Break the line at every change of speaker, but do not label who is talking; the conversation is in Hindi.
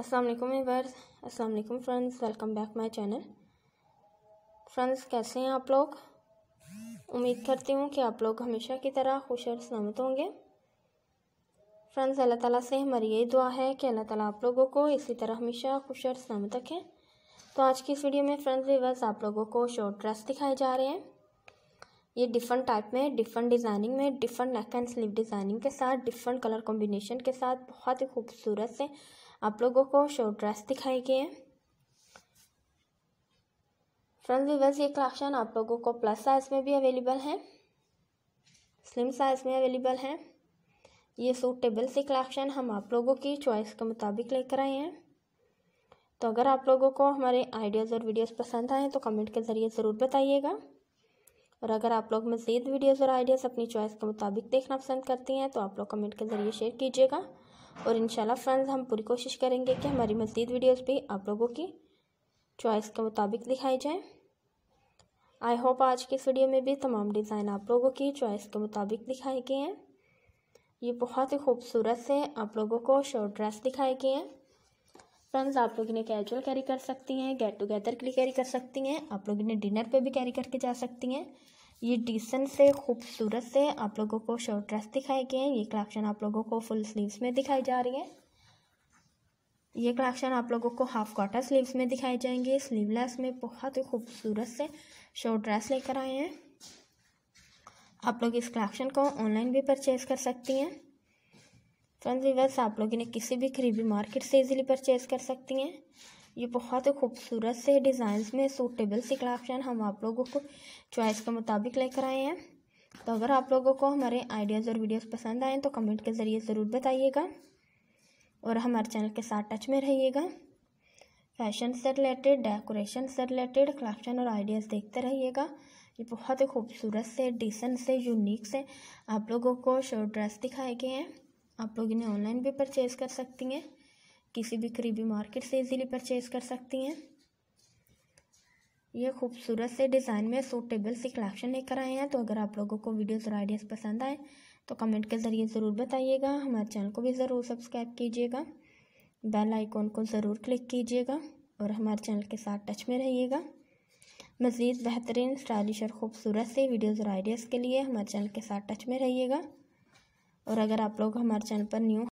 अस्सलाम वालेकुम वीवर्स अस्सलाम वालेकुम friends welcome back my channel friends कैसे हैं आप लोग उम्मीद करती हूँ कि आप लोग हमेशा की तरह खुश और सलामत होंगे फ्रेंड्स अल्लाह ताला से हमारी यही दुआ है कि अल्लाह ताला आप लोगों को इसी तरह हमेशा खुश और सलामत रखें तो आज की इस वीडियो में फ्रेंड्स वीवर्स आप लोगों को शॉर्ट ड्रेस दिखाए जा रहे हैं ये डिफरेंट टाइप में डिफरेंट डिज़ाइनिंग में different neck and sleeve designing के साथ डिफरेंट कलर कॉम्बिनेशन के साथ बहुत ही खूबसूरत से आप लोगों को शॉर्ट ड्रेस दिखाई गई है फ्रंट वीवर्स ये कलेक्शन आप लोगों को प्लस साइज़ में भी अवेलेबल है स्लिम साइज़ में अवेलेबल है ये सूटेबल से कलेक्शन हम आप लोगों की चॉइस के मुताबिक लेकर आए हैं तो अगर आप लोगों को हमारे आइडियाज़ और वीडियोस पसंद आएँ तो कमेंट के ज़रिए ज़रूर बताइएगा और अगर आप लोग मज़ीद वीडियोस और आइडियाज़ अपनी चॉइस के मुताबिक देखना पसंद करती हैं तो आप लोग कमेंट के ज़रिए शेयर कीजिएगा और इन फ्रेंड्स हम पूरी कोशिश करेंगे कि हमारी मज़ीद वीडियोज़ भी आप लोगों की चॉइस के मुताबिक दिखाई जाए आई होप आज की इस वीडियो में भी तमाम डिज़ाइन आप लोगों की चॉइस के मुताबिक दिखाए गए हैं ये बहुत ही खूबसूरत से आप लोगों को शॉर्ट ड्रेस दिखाए गए हैं फ्रेंड्स आप लोग इन्हें कैजुअल कैरी कर सकती हैं गेट टुगेदर के लिए कैरी कर सकती हैं आप लोग इन्हें डिनर पे भी कैरी करके जा सकती हैं ये डिसेंट से खूबसूरत से आप लोगों को शॉर्ट ड्रेस दिखाए गए हैं ये कलेक्शन आप लोगों को फुल स्लीव्स में दिखाई जा रही है ये कलेक्शन आप लोगों को हाफ कॉटर स्लीव्स में दिखाए जाएंगे स्लीवलेस में बहुत ही खूबसूरत से शॉर्ट ड्रेस लेकर आए हैं आप लोग इस कलेक्शन को ऑनलाइन भी परचेज कर सकती हैं फ्रेंड्स वीवर्स आप लोग इन्हें किसी भी करीबी मार्केट से इजीली परचेज कर सकती हैं ये बहुत ही खूबसूरत से डिज़ाइन में सूटेबल से कलेक्शन हम आप लोगों को चॉइस के मुताबिक लेकर आए हैं तो अगर आप लोगों को हमारे आइडियाज़ और वीडियोस पसंद आएँ तो कमेंट के ज़रिए ज़रूर बताइएगा और हमारे चैनल के साथ टच में रहिएगा फैशन से रिलेटेड डेकोरेशन से रिलेटेड कलेक्शन और आइडियाज़ देखते रहिएगा ये बहुत ही खूबसूरत से डिसेंट से यूनिक से आप लोगों को शॉर्ट ड्रेस दिखाए गए हैं आप लोग इन्हें ऑनलाइन भी परचेज़ कर सकती हैं किसी भी करीबी मार्केट से इजीली परचेज़ कर सकती हैं ये खूबसूरत से डिज़ाइन में सूटेबल से कलेक्शन लेकर आए हैं तो अगर आप लोगों को वीडियोज़ और आइडियाज़ पसंद आए तो कमेंट के ज़रिए ज़रूर बताइएगा हमारे चैनल को भी ज़रूर सब्सक्राइब कीजिएगा बेल आइकॉन को ज़रूर क्लिक कीजिएगा और हमारे चैनल के साथ टच में रहिएगा मज़ीद बेहतरीन स्टाइलिश और ख़ूबसूरत से वीडियोज़ और आइडियाज़ के लिए हमारे चैनल के साथ टच में रहिएगा और अगर आप लोग हमारे चैनल पर न्यू